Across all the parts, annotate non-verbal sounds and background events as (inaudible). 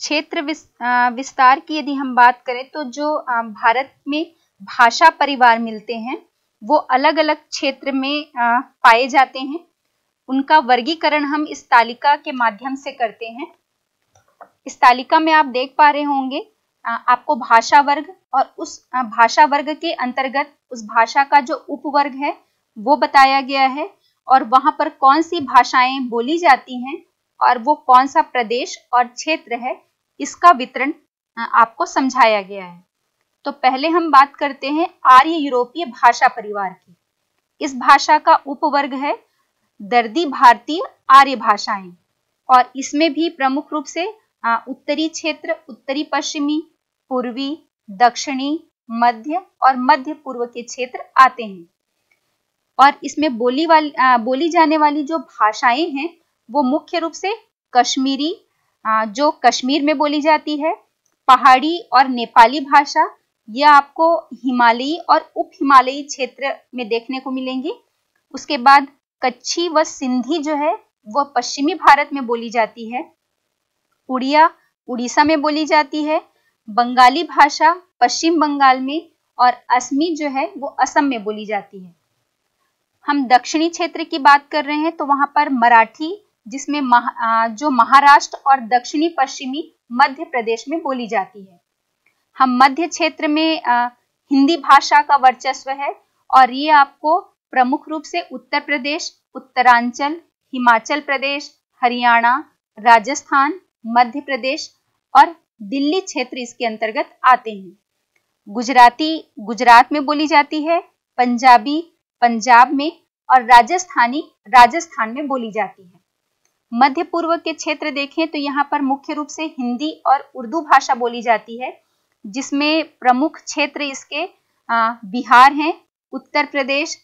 क्षेत्र विस्तार की यदि हम बात करें तो जो भारत में भाषा परिवार मिलते हैं वो अलग अलग क्षेत्र में पाए जाते हैं उनका वर्गीकरण हम इस तालिका के माध्यम से करते हैं इस तालिका में आप देख पा रहे होंगे आपको भाषा वर्ग और उस भाषा वर्ग के अंतर्गत उस भाषा का जो उपवर्ग है वो बताया गया है और वहां पर कौन सी भाषाएं बोली जाती हैं और वो कौन सा प्रदेश और क्षेत्र है इसका वितरण आपको समझाया गया है तो पहले हम बात करते हैं आर्य यूरोपीय भाषा परिवार की इस भाषा का उपवर्ग है दर्दी भारतीय आर्य भाषाएं और इसमें भी प्रमुख रूप से उत्तरी क्षेत्र उत्तरी पश्चिमी पूर्वी दक्षिणी मध्य और मध्य पूर्व के क्षेत्र आते हैं और इसमें बोली वाली बोली जाने वाली जो भाषाएं हैं वो मुख्य रूप से कश्मीरी जो कश्मीर में बोली जाती है पहाड़ी और नेपाली भाषा यह आपको हिमालयी और उप हिमालयी क्षेत्र में देखने को मिलेंगी उसके बाद कच्छी व सिंधी जो है वह पश्चिमी भारत में बोली जाती है उड़िया उड़ीसा में बोली जाती है बंगाली भाषा पश्चिम बंगाल में और असमी जो है वो असम में बोली जाती है हम दक्षिणी क्षेत्र की बात कर रहे हैं तो वहां पर मराठी जिसमें महा जो महाराष्ट्र और दक्षिणी पश्चिमी मध्य प्रदेश में बोली जाती है हम मध्य क्षेत्र में आ, हिंदी भाषा का वर्चस्व है और ये आपको प्रमुख रूप से उत्तर प्रदेश उत्तरांचल हिमाचल प्रदेश हरियाणा राजस्थान मध्य प्रदेश और दिल्ली क्षेत्र इसके अंतर्गत आते हैं गुजराती गुजरात में बोली जाती है पंजाबी पंजाब में और राजस्थानी राजस्थान में बोली जाती है मध्य पूर्व के क्षेत्र देखें तो यहाँ पर मुख्य रूप से हिंदी और उर्दू भाषा बोली जाती है जिसमें प्रमुख क्षेत्र इसके बिहार हैं उत्तर प्रदेश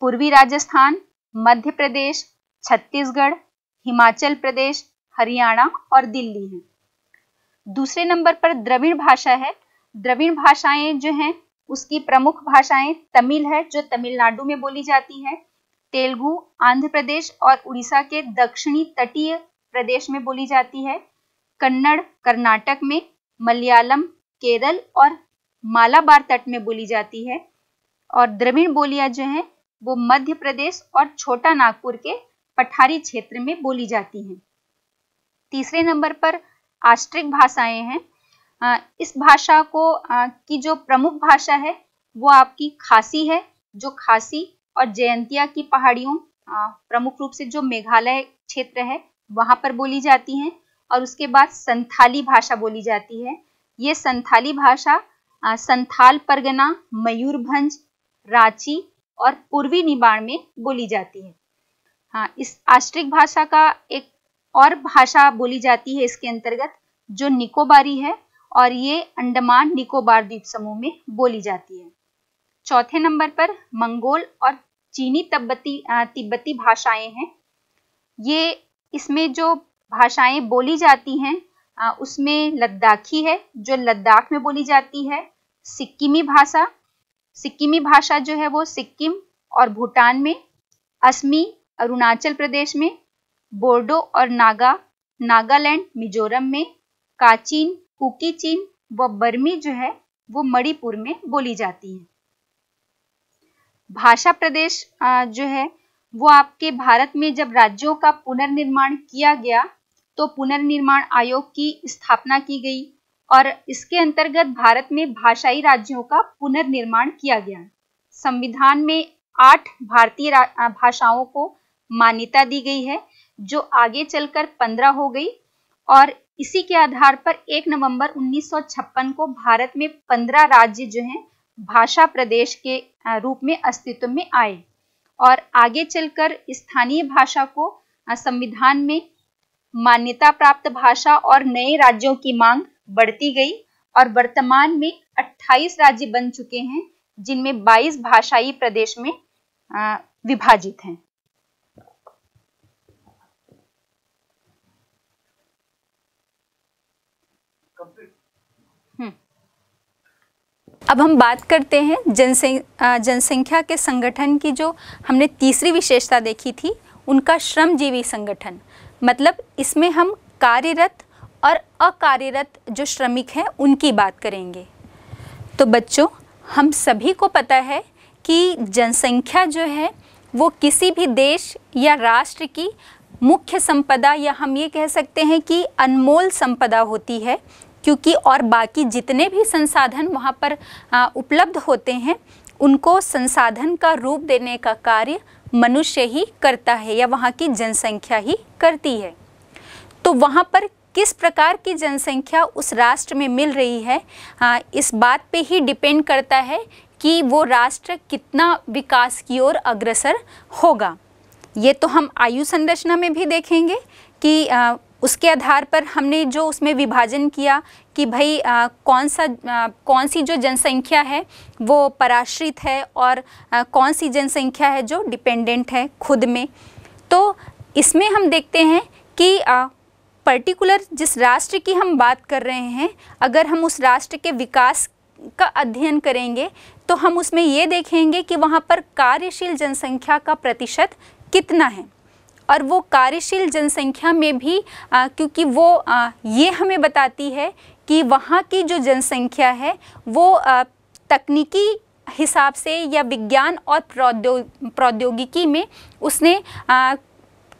पूर्वी राजस्थान मध्य प्रदेश छत्तीसगढ़ हिमाचल प्रदेश हरियाणा और दिल्ली हैं दूसरे नंबर पर द्रविड़ भाषा है द्रविड़ भाषाएं जो हैं उसकी प्रमुख भाषाएं तमिल है जो तमिलनाडु में बोली जाती है तेलुगु आंध्र प्रदेश और उड़ीसा के दक्षिणी तटीय प्रदेश में बोली जाती है कन्नड़ कर्नाटक में मलयालम केरल और मालाबार तट में बोली जाती है और द्रविड़ बोलियां जो हैं वो मध्य प्रदेश और छोटा नागपुर के पठारी क्षेत्र में बोली जाती हैं तीसरे नंबर पर आस्ट्रिक भाषाएं हैं इस भाषा को की जो प्रमुख भाषा है वो आपकी खासी है जो खासी और जयंतिया की पहाड़ियों प्रमुख रूप से जो मेघालय क्षेत्र है वहां पर बोली जाती हैं और उसके बाद संथाली भाषा बोली जाती है ये संथाली भाषा संथाल परगना मयूरभंज रांची और पूर्वी निबाण में बोली जाती है हाँ इस आश्रिक भाषा का एक और भाषा बोली जाती है इसके अंतर्गत जो निकोबारी है और ये अंडमान निकोबार द्वीप समूह में बोली जाती है चौथे नंबर पर मंगोल और चीनी तिब्बती तिब्बती भाषाएं हैं ये इसमें जो भाषाएं बोली जाती हैं उसमें लद्दाखी है जो लद्दाख में बोली जाती है सिक्किमी भाषा सिक्किमी भाषा जो है वो सिक्किम और भूटान में असमी अरुणाचल प्रदेश में बोर्डो और नागा नागालैंड मिजोरम में काचीन कुकी चीन व बर्मी जो है वो मणिपुर में बोली जाती है भाषा प्रदेश जो है वो आपके भारत में जब राज्यों का पुनर्निर्माण किया गया तो पुनर्निर्माण आयोग की स्थापना की गई और इसके अंतर्गत भारत में भाषाई राज्यों का पुनर्निर्माण किया गया संविधान में आठ भारतीय भाषाओं को मान्यता दी गई है जो आगे चलकर पंद्रह हो गई और इसी के आधार पर एक नवंबर 1956 को भारत में पंद्रह राज्य जो हैं भाषा प्रदेश के रूप में अस्तित्व में आए और आगे चलकर स्थानीय भाषा को संविधान में मान्यता प्राप्त भाषा और नए राज्यों की मांग बढ़ती गई और वर्तमान में 28 राज्य बन चुके हैं जिनमें 22 भाषाई प्रदेश में विभाजित हैं अब हम बात करते हैं जनसंख्या जनसंख्या के संगठन की जो हमने तीसरी विशेषता देखी थी उनका श्रमजीवी संगठन मतलब इसमें हम कार्यरत और अकार्यरत जो श्रमिक हैं उनकी बात करेंगे तो बच्चों हम सभी को पता है कि जनसंख्या जो है वो किसी भी देश या राष्ट्र की मुख्य संपदा या हम ये कह सकते हैं कि अनमोल संपदा होती है क्योंकि और बाकी जितने भी संसाधन वहाँ पर उपलब्ध होते हैं उनको संसाधन का रूप देने का कार्य मनुष्य ही करता है या वहाँ की जनसंख्या ही करती है तो वहाँ पर किस प्रकार की जनसंख्या उस राष्ट्र में मिल रही है आ, इस बात पे ही डिपेंड करता है कि वो राष्ट्र कितना विकास की ओर अग्रसर होगा ये तो हम आयु संरचना में भी देखेंगे कि आ, उसके आधार पर हमने जो उसमें विभाजन किया कि भाई आ, कौन सा आ, कौन सी जो जनसंख्या है वो पराश्रित है और आ, कौन सी जनसंख्या है जो डिपेंडेंट है खुद में तो इसमें हम देखते हैं कि आ, पर्टिकुलर जिस राष्ट्र की हम बात कर रहे हैं अगर हम उस राष्ट्र के विकास का अध्ययन करेंगे तो हम उसमें ये देखेंगे कि वहाँ पर कार्यशील जनसंख्या का प्रतिशत कितना है और वो कार्यशील जनसंख्या में भी आ, क्योंकि वो आ, ये हमें बताती है कि वहाँ की जो जनसंख्या है वो आ, तकनीकी हिसाब से या विज्ञान और प्रौद्यो प्रौद्योगिकी में उसने आ,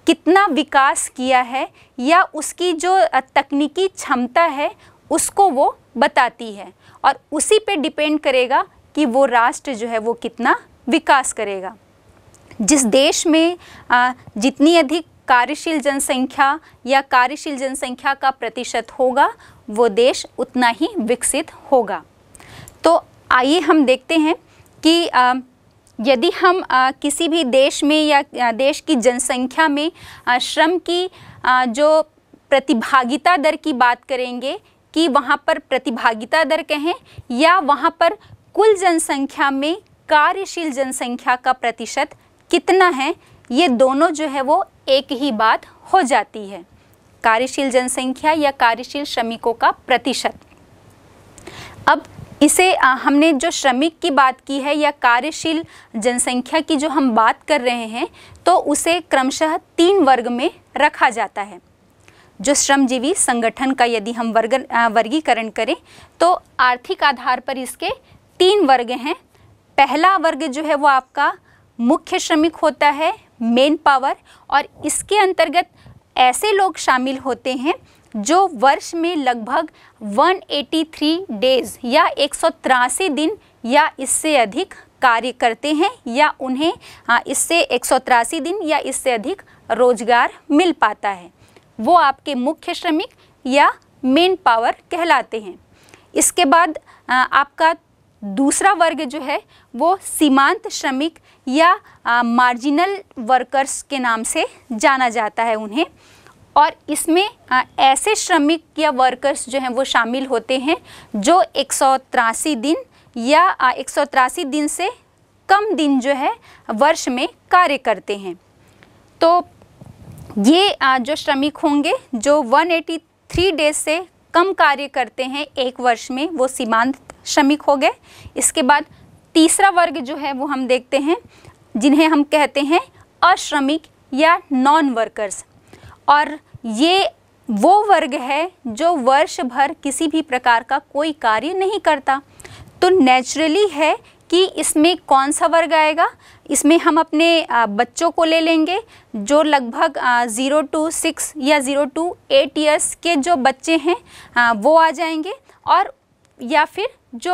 कितना विकास किया है या उसकी जो तकनीकी क्षमता है उसको वो बताती है और उसी पे डिपेंड करेगा कि वो राष्ट्र जो है वो कितना विकास करेगा जिस देश में जितनी अधिक कार्यशील जनसंख्या या कार्यशील जनसंख्या का प्रतिशत होगा वो देश उतना ही विकसित होगा तो आइए हम देखते हैं कि यदि हम किसी भी देश में या देश की जनसंख्या में श्रम की जो प्रतिभागिता दर की बात करेंगे कि वहाँ पर प्रतिभागिता दर कहें या वहाँ पर कुल जनसंख्या में कार्यशील जनसंख्या का प्रतिशत कितना है ये दोनों जो है वो एक ही बात हो जाती है कार्यशील जनसंख्या या कार्यशील श्रमिकों का प्रतिशत अब इसे हमने जो श्रमिक की बात की है या कार्यशील जनसंख्या की जो हम बात कर रहे हैं तो उसे क्रमशः तीन वर्ग में रखा जाता है जो श्रमजीवी संगठन का यदि हम वर्ग वर्गीकरण करें तो आर्थिक आधार पर इसके तीन वर्ग हैं पहला वर्ग जो है वो आपका मुख्य श्रमिक होता है मेन पावर और इसके अंतर्गत ऐसे लोग शामिल होते हैं जो वर्ष में लगभग 183 डेज या एक दिन या इससे अधिक कार्य करते हैं या उन्हें हाँ, इससे एक दिन या इससे अधिक रोजगार मिल पाता है वो आपके मुख्य श्रमिक या मेन पावर कहलाते हैं इसके बाद हाँ, आपका दूसरा वर्ग जो है वो सीमांत श्रमिक या मार्जिनल वर्कर्स के नाम से जाना जाता है उन्हें और इसमें आ, ऐसे श्रमिक या वर्कर्स जो हैं वो शामिल होते हैं जो एक दिन या एक दिन से कम दिन जो है वर्ष में कार्य करते हैं तो ये आ, जो श्रमिक होंगे जो 183 डेज से कम कार्य करते हैं एक वर्ष में वो सीमांत श्रमिक हो गए इसके बाद तीसरा वर्ग जो है वो हम देखते हैं जिन्हें हम कहते हैं अश्रमिक या नॉन वर्कर्स और ये वो वर्ग है जो वर्ष भर किसी भी प्रकार का कोई कार्य नहीं करता तो नेचुरली है कि इसमें कौन सा वर्ग आएगा इसमें हम अपने बच्चों को ले लेंगे जो लगभग ज़ीरो टू सिक्स या ज़ीरो टू एट ईयर्स के जो बच्चे हैं वो आ जाएंगे और या फिर जो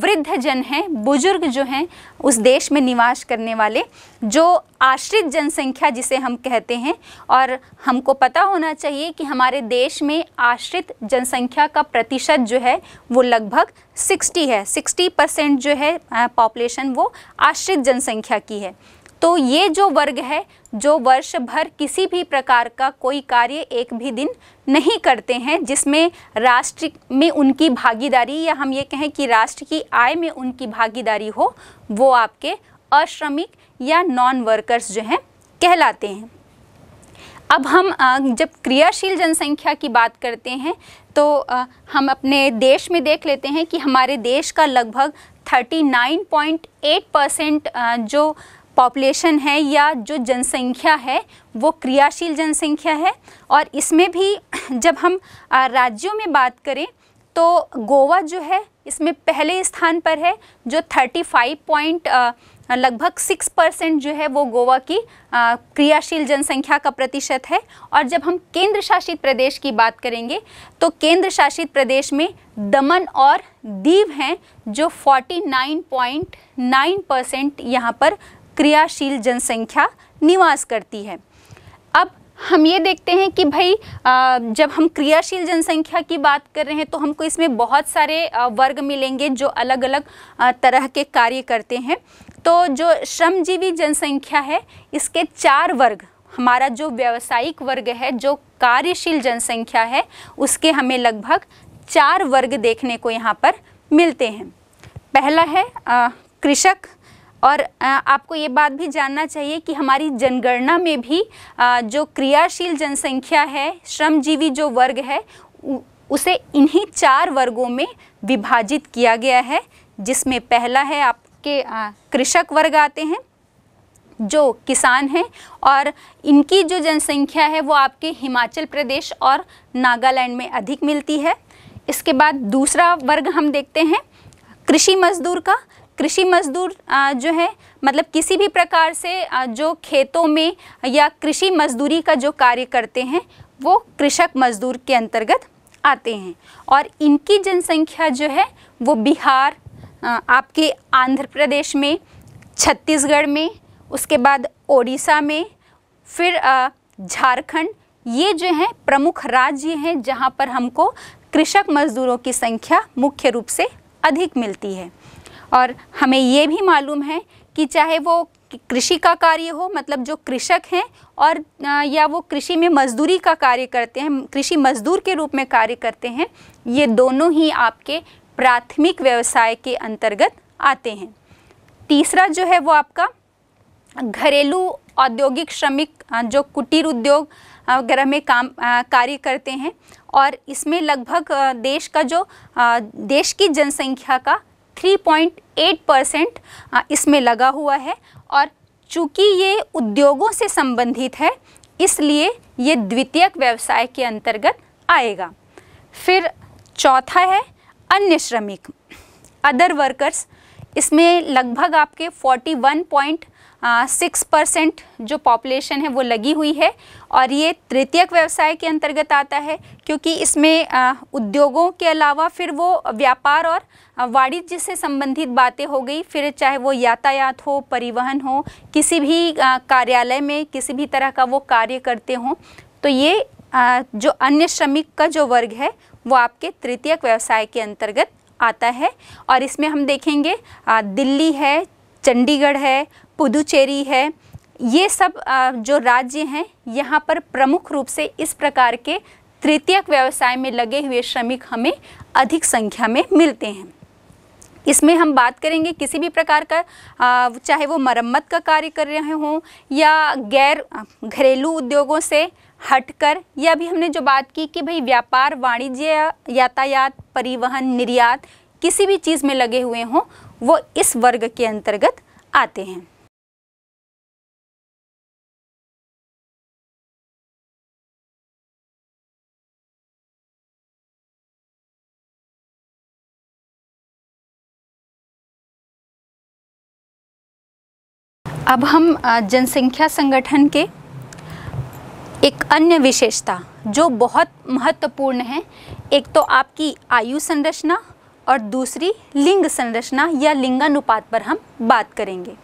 वृद्ध जन हैं बुजुर्ग जो हैं उस देश में निवास करने वाले जो आश्रित जनसंख्या जिसे हम कहते हैं और हमको पता होना चाहिए कि हमारे देश में आश्रित जनसंख्या का प्रतिशत जो है वो लगभग 60 है 60 परसेंट जो है पॉपुलेशन वो आश्रित जनसंख्या की है तो ये जो वर्ग है जो वर्ष भर किसी भी प्रकार का कोई कार्य एक भी दिन नहीं करते हैं जिसमें राष्ट्र में उनकी भागीदारी या हम ये कहें कि राष्ट्र की आय में उनकी भागीदारी हो वो आपके अश्रमिक या नॉन वर्कर्स जो हैं कहलाते हैं अब हम जब क्रियाशील जनसंख्या की बात करते हैं तो हम अपने देश में देख लेते हैं कि हमारे देश का लगभग 39.8 परसेंट जो पॉपुलेशन है या जो जनसंख्या है वो क्रियाशील जनसंख्या है और इसमें भी (clears throat) जब हम राज्यों में बात करें तो गोवा जो है इसमें पहले स्थान पर है जो 35 पॉइंट लगभग 6 परसेंट जो है वो गोवा की क्रियाशील जनसंख्या का प्रतिशत है और जब हम केंद्र शासित प्रदेश की बात करेंगे तो केंद्र शासित प्रदेश में दमन और दीव हैं जो 49.9 परसेंट यहाँ पर क्रियाशील जनसंख्या निवास करती है अब हम ये देखते हैं कि भाई जब हम क्रियाशील जनसंख्या की बात कर रहे हैं तो हमको इसमें बहुत सारे वर्ग मिलेंगे जो अलग अलग तरह के कार्य करते हैं तो जो श्रमजीवी जनसंख्या है इसके चार वर्ग हमारा जो व्यावसायिक वर्ग है जो कार्यशील जनसंख्या है उसके हमें लगभग चार वर्ग देखने को यहाँ पर मिलते हैं पहला है कृषक और आपको ये बात भी जानना चाहिए कि हमारी जनगणना में भी जो क्रियाशील जनसंख्या है श्रमजीवी जो वर्ग है उसे इन्हीं चार वर्गों में विभाजित किया गया है जिसमें पहला है आपके कृषक वर्ग आते हैं जो किसान हैं और इनकी जो जनसंख्या है वो आपके हिमाचल प्रदेश और नागालैंड में अधिक मिलती है इसके बाद दूसरा वर्ग हम देखते हैं कृषि मजदूर का कृषि मजदूर जो है मतलब किसी भी प्रकार से जो खेतों में या कृषि मजदूरी का जो कार्य करते हैं वो कृषक मजदूर के अंतर्गत आते हैं और इनकी जनसंख्या जो है वो बिहार आपके आंध्र प्रदेश में छत्तीसगढ़ में उसके बाद ओडिशा में फिर झारखंड ये जो हैं प्रमुख राज्य हैं जहाँ पर हमको कृषक मजदूरों की संख्या मुख्य रूप से अधिक मिलती है और हमें ये भी मालूम है कि चाहे वो कृषि का कार्य हो मतलब जो कृषक हैं और या वो कृषि में मजदूरी का कार्य करते हैं कृषि मजदूर के रूप में कार्य करते हैं ये दोनों ही आपके प्राथमिक व्यवसाय के अंतर्गत आते हैं तीसरा जो है वो आपका घरेलू औद्योगिक श्रमिक जो कुटीर उद्योग वगैरह में काम कार्य करते हैं और इसमें लगभग देश का जो देश की जनसंख्या का 3.8 परसेंट इसमें लगा हुआ है और चूँकि ये उद्योगों से संबंधित है इसलिए ये द्वितीयक व्यवसाय के अंतर्गत आएगा फिर चौथा है अन्य श्रमिक अदर वर्कर्स इसमें लगभग आपके 41.5 सिक्स परसेंट जो पॉपुलेशन है वो लगी हुई है और ये तृतीयक व्यवसाय के अंतर्गत आता है क्योंकि इसमें आ, उद्योगों के अलावा फिर वो व्यापार और वाणिज्य से संबंधित बातें हो गई फिर चाहे वो यातायात हो परिवहन हो किसी भी कार्यालय में किसी भी तरह का वो कार्य करते हों तो ये आ, जो अन्य श्रमिक का जो वर्ग है वो आपके तृतीयक व्यवसाय के अंतर्गत आता है और इसमें हम देखेंगे दिल्ली है चंडीगढ़ है पुदुचेरी है ये सब जो राज्य हैं यहाँ पर प्रमुख रूप से इस प्रकार के तृतीयक व्यवसाय में लगे हुए श्रमिक हमें अधिक संख्या में मिलते हैं इसमें हम बात करेंगे किसी भी प्रकार का चाहे वो मरम्मत का कार्य कर रहे हों या गैर घरेलू उद्योगों से हटकर या अभी हमने जो बात की कि भाई व्यापार वाणिज्य यातायात परिवहन निर्यात किसी भी चीज़ में लगे हुए हों वो इस वर्ग के अंतर्गत आते हैं अब हम जनसंख्या संगठन के एक अन्य विशेषता जो बहुत महत्वपूर्ण है एक तो आपकी आयु संरचना और दूसरी लिंग संरचना या लिंगानुपात पर हम बात करेंगे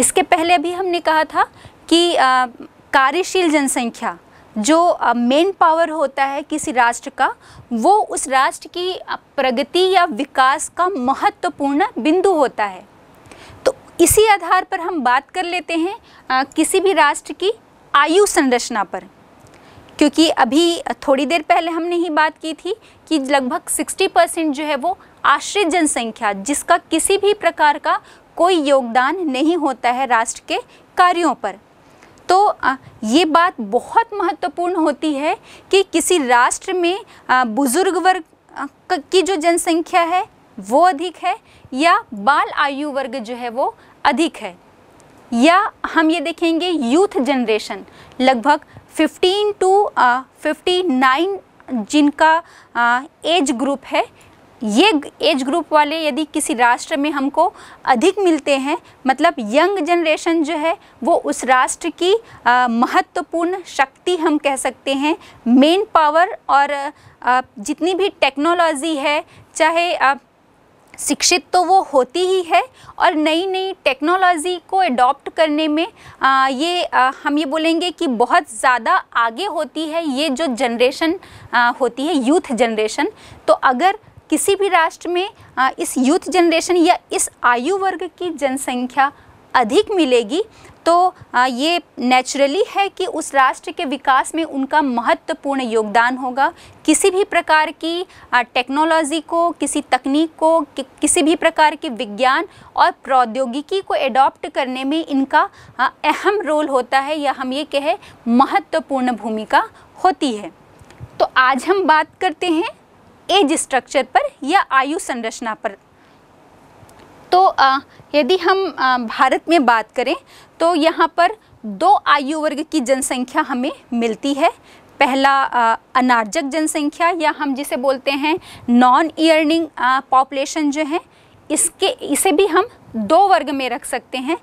इसके पहले भी हमने कहा था कि कार्यशील जनसंख्या जो मेन पावर होता है किसी राष्ट्र का वो उस राष्ट्र की प्रगति या विकास का महत्वपूर्ण बिंदु होता है इसी आधार पर हम बात कर लेते हैं आ, किसी भी राष्ट्र की आयु संरचना पर क्योंकि अभी थोड़ी देर पहले हमने ही बात की थी कि लगभग 60 परसेंट जो है वो आश्रित जनसंख्या जिसका किसी भी प्रकार का कोई योगदान नहीं होता है राष्ट्र के कार्यों पर तो ये बात बहुत महत्वपूर्ण होती है कि किसी राष्ट्र में बुज़ुर्ग वर्ग की जो जनसंख्या है वो अधिक है या बाल आयु वर्ग जो है वो अधिक है या हम ये देखेंगे यूथ जनरेशन लगभग 15 टू 59 जिनका एज ग्रुप है ये एज ग्रुप वाले यदि किसी राष्ट्र में हमको अधिक मिलते हैं मतलब यंग जनरेशन जो है वो उस राष्ट्र की महत्वपूर्ण शक्ति हम कह सकते हैं मेन पावर और आ, जितनी भी टेक्नोलॉजी है चाहे आप शिक्षित तो वो होती ही है और नई नई टेक्नोलॉजी को अडॉप्ट करने में आ, ये आ, हम ये बोलेंगे कि बहुत ज़्यादा आगे होती है ये जो जनरेशन होती है यूथ जनरेशन तो अगर किसी भी राष्ट्र में आ, इस यूथ जनरेशन या इस आयु वर्ग की जनसंख्या अधिक मिलेगी तो ये नेचुरली है कि उस राष्ट्र के विकास में उनका महत्वपूर्ण योगदान होगा किसी भी प्रकार की टेक्नोलॉजी को किसी तकनीक को कि, किसी भी प्रकार के विज्ञान और प्रौद्योगिकी को एडॉप्ट करने में इनका अहम रोल होता है या हम ये कहें महत्वपूर्ण भूमिका होती है तो आज हम बात करते हैं एज स्ट्रक्चर पर या आयु संरचना पर तो यदि हम भारत में बात करें तो यहाँ पर दो आयु वर्ग की जनसंख्या हमें मिलती है पहला अनार्जक जनसंख्या या हम जिसे बोलते हैं नॉन ईयर्निंग पॉपुलेशन जो है इसके इसे भी हम दो वर्ग में रख सकते हैं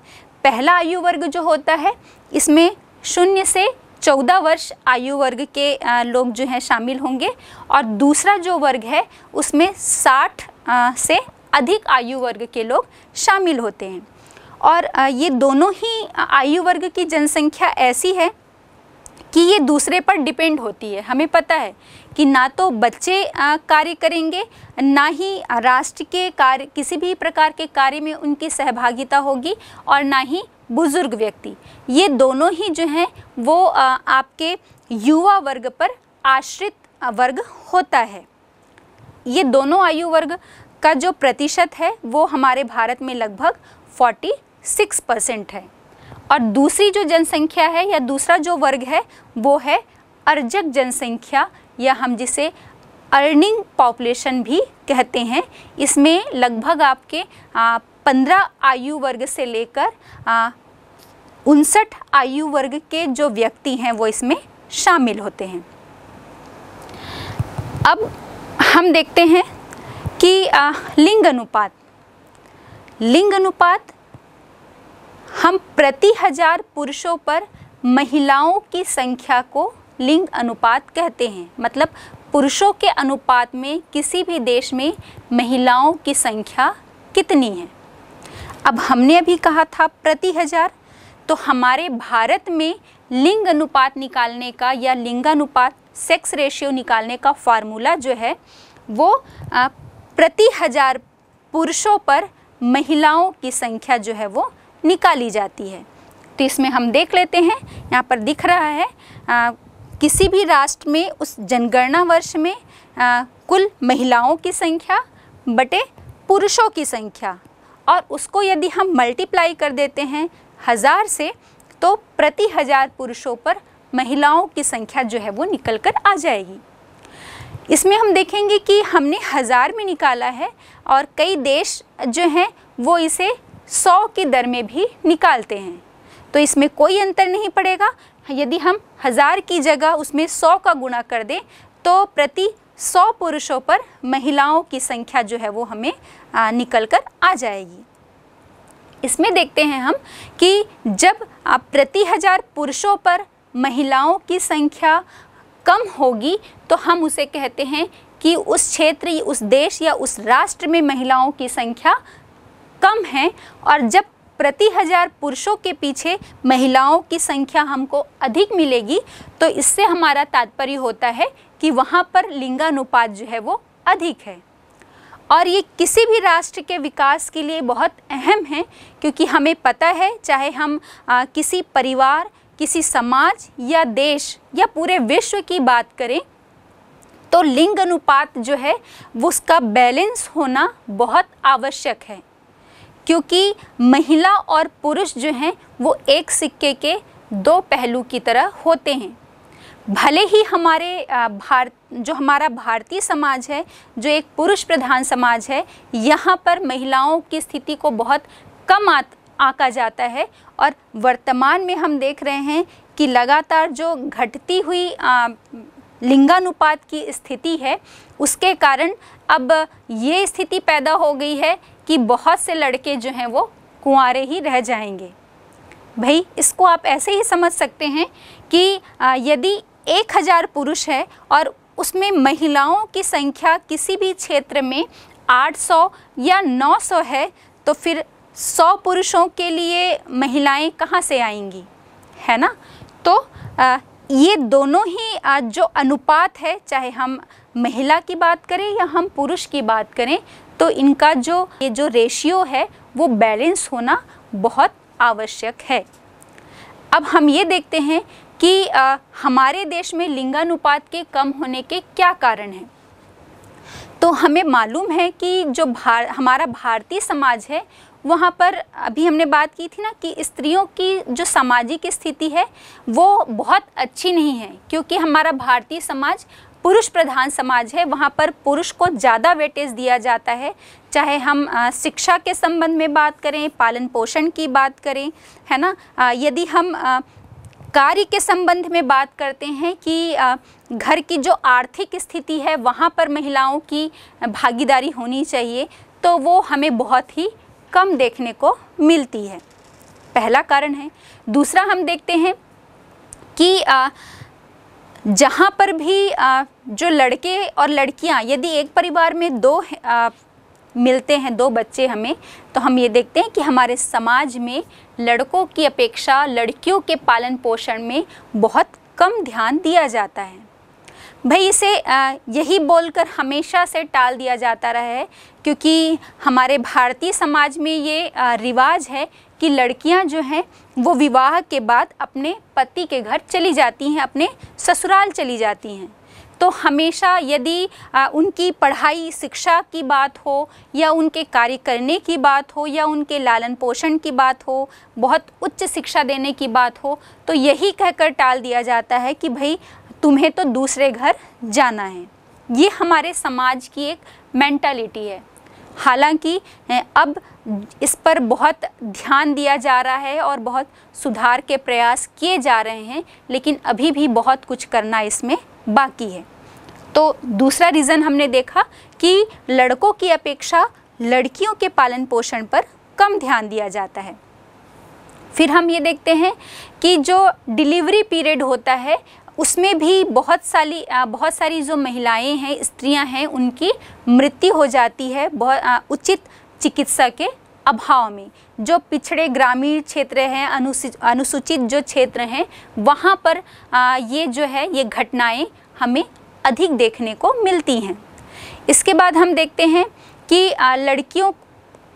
पहला आयु वर्ग जो होता है इसमें शून्य से चौदह वर्ष आयु वर्ग के लोग जो हैं शामिल होंगे और दूसरा जो वर्ग है उसमें साठ से अधिक आयु वर्ग के लोग शामिल होते हैं और ये दोनों ही आयु वर्ग की जनसंख्या ऐसी है कि ये दूसरे पर डिपेंड होती है हमें पता है कि ना तो बच्चे कार्य करेंगे ना ही राष्ट्र के कार्य किसी भी प्रकार के कार्य में उनकी सहभागिता होगी और ना ही बुज़ुर्ग व्यक्ति ये दोनों ही जो हैं वो आपके युवा वर्ग पर आश्रित वर्ग होता है ये दोनों आयु वर्ग का जो प्रतिशत है वो हमारे भारत में लगभग 46 परसेंट है और दूसरी जो जनसंख्या है या दूसरा जो वर्ग है वो है अर्जक जनसंख्या या हम जिसे अर्निंग पॉपुलेशन भी कहते हैं इसमें लगभग आपके पंद्रह आयु वर्ग से लेकर उनसठ आयु वर्ग के जो व्यक्ति हैं वो इसमें शामिल होते हैं अब हम देखते हैं कि लिंग अनुपात लिंग अनुपात हम प्रति हजार पुरुषों पर महिलाओं की संख्या को लिंग अनुपात कहते हैं मतलब पुरुषों के अनुपात में किसी भी देश में महिलाओं की संख्या कितनी है अब हमने अभी कहा था प्रति हजार तो हमारे भारत में लिंग अनुपात निकालने का या लिंगानुपात सेक्स रेशियो निकालने का फार्मूला जो है वो प्रति हजार पुरुषों पर महिलाओं की संख्या जो है वो निकाली जाती है तो इसमें हम देख लेते हैं यहाँ पर दिख रहा है आ, किसी भी राष्ट्र में उस जनगणना वर्ष में आ, कुल महिलाओं की संख्या बटे पुरुषों की संख्या और उसको यदि हम मल्टीप्लाई कर देते हैं हज़ार से तो प्रति हज़ार पुरुषों पर महिलाओं की संख्या जो है वो निकल कर आ जाएगी इसमें हम देखेंगे कि हमने हज़ार में निकाला है और कई देश जो हैं वो इसे सौ के दर में भी निकालते हैं तो इसमें कोई अंतर नहीं पड़ेगा यदि हम हज़ार की जगह उसमें सौ का गुणा कर दें तो प्रति सौ पुरुषों पर महिलाओं की संख्या जो है वो हमें निकल कर आ जाएगी इसमें देखते हैं हम कि जब आप प्रति हज़ार पुरुषों पर महिलाओं की संख्या कम होगी तो हम उसे कहते हैं कि उस क्षेत्र उस देश या उस राष्ट्र में महिलाओं की संख्या कम है और जब प्रति हजार पुरुषों के पीछे महिलाओं की संख्या हमको अधिक मिलेगी तो इससे हमारा तात्पर्य होता है कि वहाँ पर लिंगानुपात जो है वो अधिक है और ये किसी भी राष्ट्र के विकास के लिए बहुत अहम है क्योंकि हमें पता है चाहे हम आ, किसी परिवार किसी समाज या देश या पूरे विश्व की बात करें तो लिंग अनुपात जो है वो उसका बैलेंस होना बहुत आवश्यक है क्योंकि महिला और पुरुष जो हैं वो एक सिक्के के दो पहलू की तरह होते हैं भले ही हमारे भारत जो हमारा भारतीय समाज है जो एक पुरुष प्रधान समाज है यहाँ पर महिलाओं की स्थिति को बहुत कम आका जाता है और वर्तमान में हम देख रहे हैं कि लगातार जो घटती हुई आ, लिंगानुपात की स्थिति है उसके कारण अब ये स्थिति पैदा हो गई है कि बहुत से लड़के जो हैं वो कुंवारे ही रह जाएंगे भाई इसको आप ऐसे ही समझ सकते हैं कि यदि एक हज़ार पुरुष है और उसमें महिलाओं की संख्या किसी भी क्षेत्र में 800 या 900 है तो फिर सौ पुरुषों के लिए महिलाएं कहाँ से आएंगी है ना तो आ, ये दोनों ही आ, जो अनुपात है चाहे हम महिला की बात करें या हम पुरुष की बात करें तो इनका जो ये जो रेशियो है वो बैलेंस होना बहुत आवश्यक है अब हम ये देखते हैं कि आ, हमारे देश में लिंगानुपात के कम होने के क्या कारण हैं तो हमें मालूम है कि जो भार हमारा भारतीय समाज है वहाँ पर अभी हमने बात की थी ना कि स्त्रियों की जो सामाजिक स्थिति है वो बहुत अच्छी नहीं है क्योंकि हमारा भारतीय समाज पुरुष प्रधान समाज है वहाँ पर पुरुष को ज़्यादा वेटेज दिया जाता है चाहे हम शिक्षा के संबंध में बात करें पालन पोषण की बात करें है ना यदि हम कार्य के संबंध में बात करते हैं कि घर की जो आर्थिक स्थिति है वहाँ पर महिलाओं की भागीदारी होनी चाहिए तो वो हमें बहुत ही कम देखने को मिलती है पहला कारण है दूसरा हम देखते हैं कि आ, जहाँ पर भी आ, जो लड़के और लड़कियाँ यदि एक परिवार में दो आ, मिलते हैं दो बच्चे हमें तो हम ये देखते हैं कि हमारे समाज में लड़कों की अपेक्षा लड़कियों के पालन पोषण में बहुत कम ध्यान दिया जाता है भाई इसे यही बोलकर हमेशा से टाल दिया जाता रहा है क्योंकि हमारे भारतीय समाज में ये रिवाज है कि लड़कियां जो हैं वो विवाह के बाद अपने पति के घर चली जाती हैं अपने ससुराल चली जाती हैं तो हमेशा यदि उनकी पढ़ाई शिक्षा की बात हो या उनके कार्य करने की बात हो या उनके लालन पोषण की बात हो बहुत उच्च शिक्षा देने की बात हो तो यही कहकर टाल दिया जाता है कि भाई तुम्हें तो दूसरे घर जाना है ये हमारे समाज की एक मेंटालिटी है हालांकि अब इस पर बहुत ध्यान दिया जा रहा है और बहुत सुधार के प्रयास किए जा रहे हैं लेकिन अभी भी बहुत कुछ करना इसमें बाकी है तो दूसरा रीज़न हमने देखा कि लड़कों की अपेक्षा लड़कियों के पालन पोषण पर कम ध्यान दिया जाता है फिर हम ये देखते हैं कि जो डिलीवरी पीरियड होता है उसमें भी बहुत सारी बहुत सारी जो महिलाएं हैं स्त्रियां हैं उनकी मृत्यु हो जाती है बहुत उचित चिकित्सा के अभाव में जो पिछड़े ग्रामीण क्षेत्र हैं अनुसूचित अनुसूचित जो क्षेत्र हैं वहाँ पर आ, ये जो है ये घटनाएं हमें अधिक देखने को मिलती हैं इसके बाद हम देखते हैं कि लड़कियों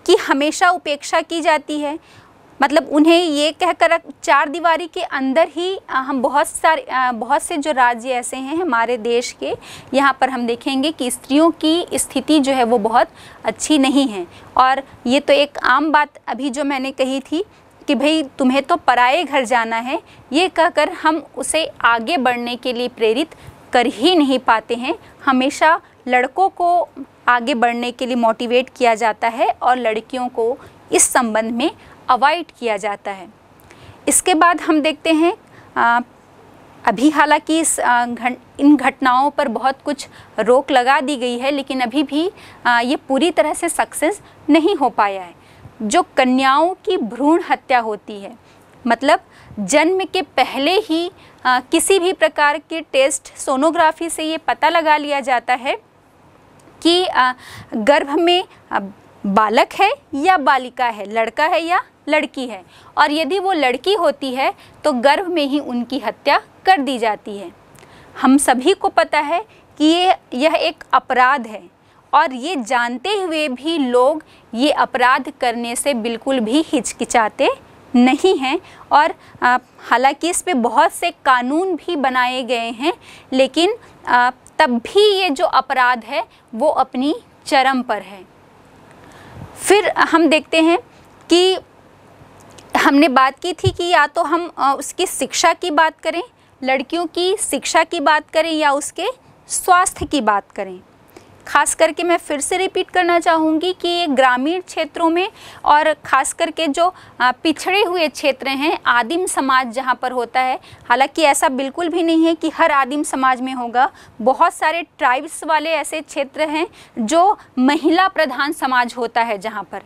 की हमेशा उपेक्षा की जाती है मतलब उन्हें ये कहकर चार दीवारी के अंदर ही हम बहुत सारे बहुत से जो राज्य ऐसे हैं हमारे देश के यहाँ पर हम देखेंगे कि स्त्रियों की स्थिति जो है वो बहुत अच्छी नहीं है और ये तो एक आम बात अभी जो मैंने कही थी कि भाई तुम्हें तो पराए घर जाना है ये कहकर हम उसे आगे बढ़ने के लिए प्रेरित कर ही नहीं पाते हैं हमेशा लड़कों को आगे बढ़ने के लिए मोटिवेट किया जाता है और लड़कियों को इस संबंध में अवॉइड किया जाता है इसके बाद हम देखते हैं आ, अभी हालांकि इस घट इन घटनाओं पर बहुत कुछ रोक लगा दी गई है लेकिन अभी भी आ, ये पूरी तरह से सक्सेस नहीं हो पाया है जो कन्याओं की भ्रूण हत्या होती है मतलब जन्म के पहले ही आ, किसी भी प्रकार के टेस्ट सोनोग्राफी से ये पता लगा लिया जाता है कि गर्भ में बालक है या बालिका है लड़का है या लड़की है और यदि वो लड़की होती है तो गर्भ में ही उनकी हत्या कर दी जाती है हम सभी को पता है कि ये यह एक अपराध है और ये जानते हुए भी लोग ये अपराध करने से बिल्कुल भी हिचकिचाते नहीं हैं और हालांकि इस पे बहुत से कानून भी बनाए गए हैं लेकिन आ, तब भी ये जो अपराध है वो अपनी चरम पर है फिर हम देखते हैं कि हमने बात की थी कि या तो हम उसकी शिक्षा की बात करें लड़कियों की शिक्षा की बात करें या उसके स्वास्थ्य की बात करें खास करके मैं फिर से रिपीट करना चाहूँगी कि ये ग्रामीण क्षेत्रों में और ख़ास करके जो पिछड़े हुए क्षेत्र हैं आदिम समाज जहाँ पर होता है हालांकि ऐसा बिल्कुल भी नहीं है कि हर आदिम समाज में होगा बहुत सारे ट्राइब्स वाले ऐसे क्षेत्र हैं जो महिला प्रधान समाज होता है जहाँ पर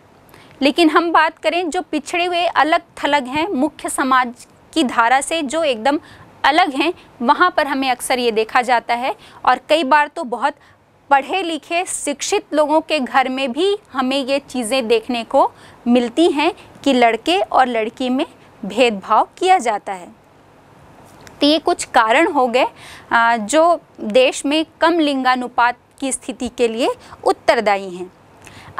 लेकिन हम बात करें जो पिछड़े हुए अलग थलग हैं मुख्य समाज की धारा से जो एकदम अलग हैं वहाँ पर हमें अक्सर ये देखा जाता है और कई बार तो बहुत पढ़े लिखे शिक्षित लोगों के घर में भी हमें ये चीज़ें देखने को मिलती हैं कि लड़के और लड़की में भेदभाव किया जाता है तो ये कुछ कारण हो गए जो देश में कम लिंगानुपात की स्थिति के लिए उत्तरदायी हैं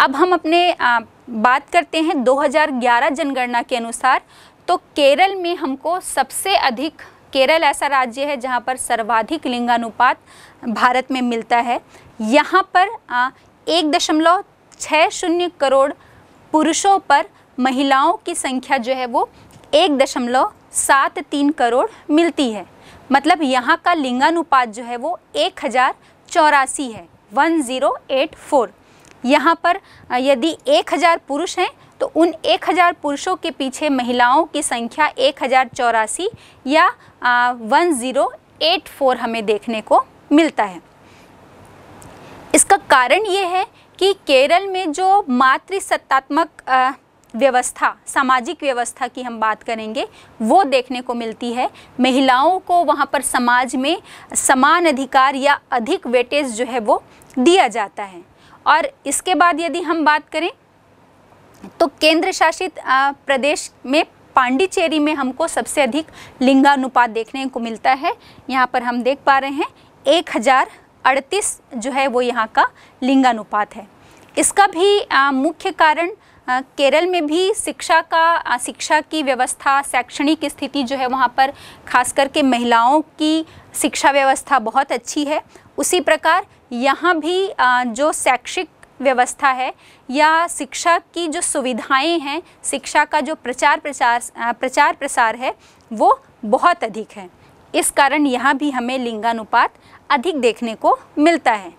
अब हम अपने बात करते हैं 2011 जनगणना के अनुसार तो केरल में हमको सबसे अधिक केरल ऐसा राज्य है जहाँ पर सर्वाधिक लिंगानुपात भारत में मिलता है यहाँ पर एक दशमलव छः शून्य करोड़ पुरुषों पर महिलाओं की संख्या जो है वो एक दशमलव सात तीन करोड़ मिलती है मतलब यहाँ का लिंगानुपात जो है वो एक हज़ार चौरासी है वन ज़ीरो एट फोर यहाँ पर यदि एक हज़ार पुरुष हैं तो उन 1000 पुरुषों के पीछे महिलाओं की संख्या एक या वन हमें देखने को मिलता है इसका कारण ये है कि केरल में जो मातृ सत्तात्मक व्यवस्था सामाजिक व्यवस्था की हम बात करेंगे वो देखने को मिलती है महिलाओं को वहाँ पर समाज में समान अधिकार या अधिक वेटेज जो है वो दिया जाता है और इसके बाद यदि हम बात करें तो केंद्र शासित प्रदेश में पांडिचेरी में हमको सबसे अधिक लिंगानुपात देखने को मिलता है यहाँ पर हम देख पा रहे हैं एक हज़ार अड़तीस जो है वो यहाँ का लिंगानुपात है इसका भी आ, मुख्य कारण आ, केरल में भी शिक्षा का आ, शिक्षा की व्यवस्था शैक्षणिक स्थिति जो है वहाँ पर खास करके महिलाओं की शिक्षा व्यवस्था बहुत अच्छी है उसी प्रकार यहाँ भी जो शैक्षिक व्यवस्था है या शिक्षा की जो सुविधाएं हैं शिक्षा का जो प्रचार प्रचार प्रचार प्रसार है वो बहुत अधिक है इस कारण यहाँ भी हमें लिंगानुपात अधिक देखने को मिलता है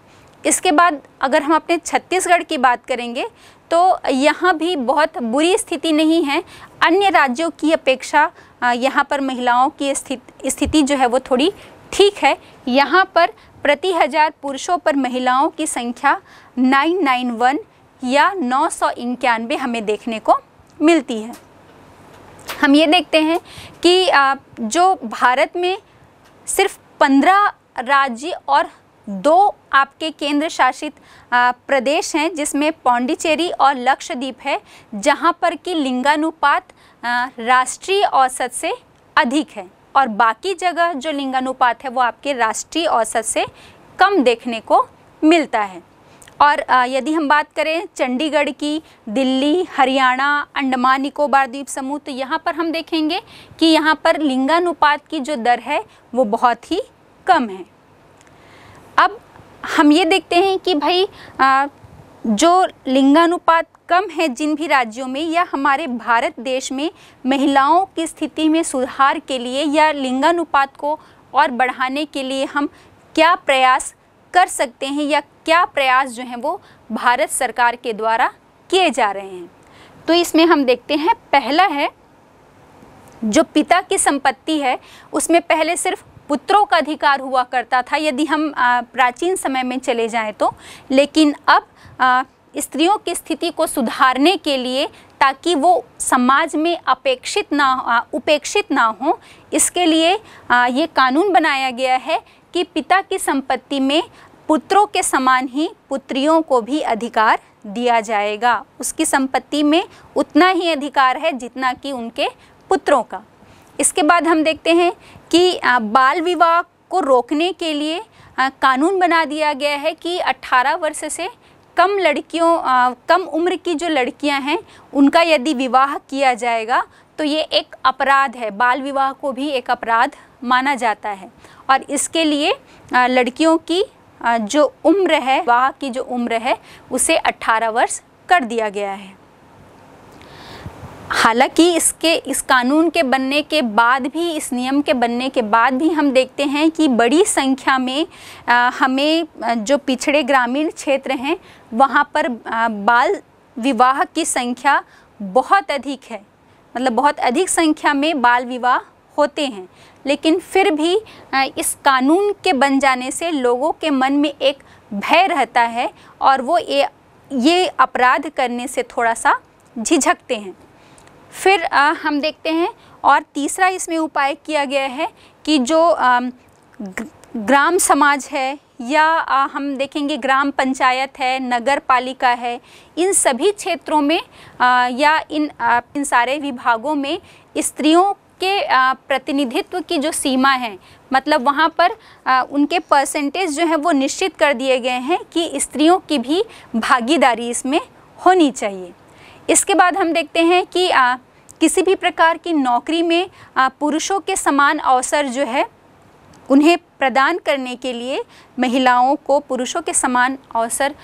इसके बाद अगर हम अपने छत्तीसगढ़ की बात करेंगे तो यहाँ भी बहुत बुरी स्थिति नहीं है अन्य राज्यों की अपेक्षा यहाँ पर महिलाओं की स्थिति स्थिति जो है वो थोड़ी ठीक है यहाँ पर प्रति हजार पुरुषों पर महिलाओं की संख्या 991 या नौ सौ हमें देखने को मिलती है हम ये देखते हैं कि जो भारत में सिर्फ पंद्रह राज्य और दो आपके केंद्र शासित प्रदेश हैं जिसमें पौंडीचेरी और लक्षद्वीप है जहां पर कि लिंगानुपात राष्ट्रीय औसत से अधिक है और बाकी जगह जो लिंगानुपात है वो आपके राष्ट्रीय औसत से कम देखने को मिलता है और यदि हम बात करें चंडीगढ़ की दिल्ली हरियाणा अंडमान निकोबार द्वीप समूह तो यहाँ पर हम देखेंगे कि यहाँ पर लिंगानुपात की जो दर है वो बहुत ही कम है अब हम ये देखते हैं कि भाई आ, जो लिंगानुपात कम है जिन भी राज्यों में या हमारे भारत देश में महिलाओं की स्थिति में सुधार के लिए या लिंगानुपात को और बढ़ाने के लिए हम क्या प्रयास कर सकते हैं या क्या प्रयास जो हैं वो भारत सरकार के द्वारा किए जा रहे हैं तो इसमें हम देखते हैं पहला है जो पिता की संपत्ति है उसमें पहले सिर्फ पुत्रों का अधिकार हुआ करता था यदि हम प्राचीन समय में चले जाएं तो लेकिन अब स्त्रियों की स्थिति को सुधारने के लिए ताकि वो समाज में अपेक्षित ना उपेक्षित ना हो इसके लिए ये कानून बनाया गया है कि पिता की संपत्ति में पुत्रों के समान ही पुत्रियों को भी अधिकार दिया जाएगा उसकी संपत्ति में उतना ही अधिकार है जितना कि उनके पुत्रों का इसके बाद हम देखते हैं कि बाल विवाह को रोकने के लिए कानून बना दिया गया है कि 18 वर्ष से कम लड़कियों आ, कम उम्र की जो लड़कियां हैं उनका यदि विवाह किया जाएगा तो ये एक अपराध है बाल विवाह को भी एक अपराध माना जाता है और इसके लिए आ, लड़कियों की आ, जो उम्र है विवाह की जो उम्र है उसे 18 वर्ष कर दिया गया है हालांकि इसके इस कानून के बनने के बाद भी इस नियम के बनने के बाद भी हम देखते हैं कि बड़ी संख्या में आ, हमें जो पिछड़े ग्रामीण क्षेत्र हैं वहाँ पर आ, बाल विवाह की संख्या बहुत अधिक है मतलब बहुत अधिक संख्या में बाल विवाह होते हैं लेकिन फिर भी इस कानून के बन जाने से लोगों के मन में एक भय रहता है और वो ये ये अपराध करने से थोड़ा सा झिझकते हैं फिर आ, हम देखते हैं और तीसरा इसमें उपाय किया गया है कि जो आ, ग्राम समाज है या आ, हम देखेंगे ग्राम पंचायत है नगर पालिका है इन सभी क्षेत्रों में आ, या इन आ, इन सारे विभागों में स्त्रियों के प्रतिनिधित्व की जो सीमा है मतलब वहाँ पर आ, उनके परसेंटेज जो है वो निश्चित कर दिए गए हैं कि स्त्रियों की भी भागीदारी इसमें होनी चाहिए इसके बाद हम देखते हैं कि आ, किसी भी प्रकार की नौकरी में पुरुषों के समान अवसर जो है उन्हें प्रदान करने के लिए महिलाओं को पुरुषों के समान अवसर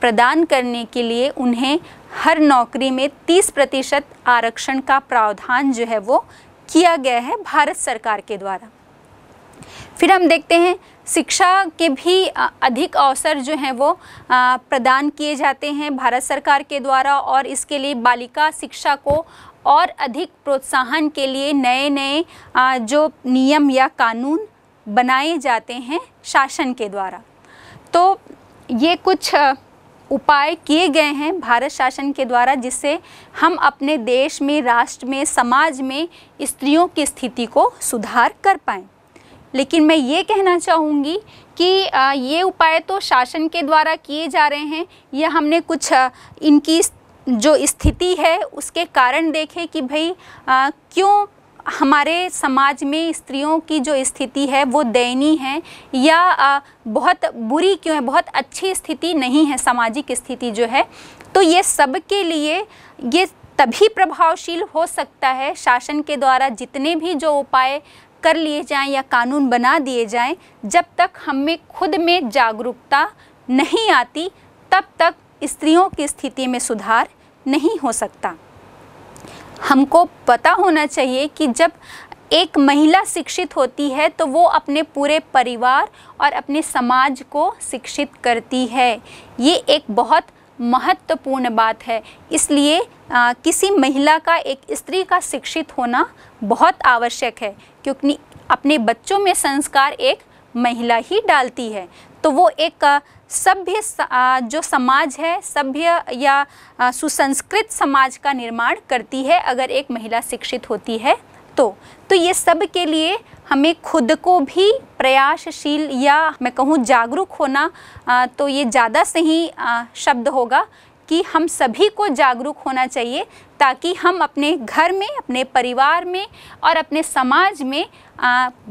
प्रदान करने के लिए उन्हें हर नौकरी में 30 प्रतिशत आरक्षण का प्रावधान जो है वो किया गया है भारत सरकार के द्वारा फिर हम देखते हैं शिक्षा के भी अधिक अवसर जो हैं वो प्रदान किए जाते हैं भारत सरकार के द्वारा और इसके लिए बालिका शिक्षा को और अधिक प्रोत्साहन के लिए नए नए जो नियम या कानून बनाए जाते हैं शासन के द्वारा तो ये कुछ उपाय किए गए हैं भारत शासन के द्वारा जिससे हम अपने देश में राष्ट्र में समाज में स्त्रियों की स्थिति को सुधार कर पाएँ लेकिन मैं ये कहना चाहूँगी कि ये उपाय तो शासन के द्वारा किए जा रहे हैं या हमने कुछ इनकी जो स्थिति है उसके कारण देखें कि भाई क्यों हमारे समाज में स्त्रियों की जो स्थिति है वो दयनीय है या बहुत बुरी क्यों है बहुत अच्छी स्थिति नहीं है सामाजिक स्थिति जो है तो ये सब के लिए ये तभी प्रभावशील हो सकता है शासन के द्वारा जितने भी जो उपाय कर लिए जाएं या कानून बना दिए जाएं जब तक हमें खुद में जागरूकता नहीं आती तब तक स्त्रियों की स्थिति में सुधार नहीं हो सकता हमको पता होना चाहिए कि जब एक महिला शिक्षित होती है तो वो अपने पूरे परिवार और अपने समाज को शिक्षित करती है ये एक बहुत महत्वपूर्ण बात है इसलिए आ, किसी महिला का एक स्त्री का शिक्षित होना बहुत आवश्यक है क्योंकि अपने बच्चों में संस्कार एक महिला ही डालती है तो वो एक सभ्य जो समाज है सभ्य या सुसंस्कृत समाज का निर्माण करती है अगर एक महिला शिक्षित होती है तो तो ये सब के लिए हमें खुद को भी प्रयासशील या मैं कहूँ जागरूक होना तो ये ज़्यादा सही शब्द होगा कि हम सभी को जागरूक होना चाहिए ताकि हम अपने घर में अपने परिवार में और अपने समाज में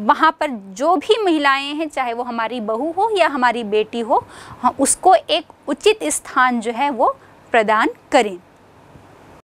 वहाँ पर जो भी महिलाएं हैं चाहे वो हमारी बहू हो या हमारी बेटी हो हाँ, उसको एक उचित स्थान जो है वो प्रदान करें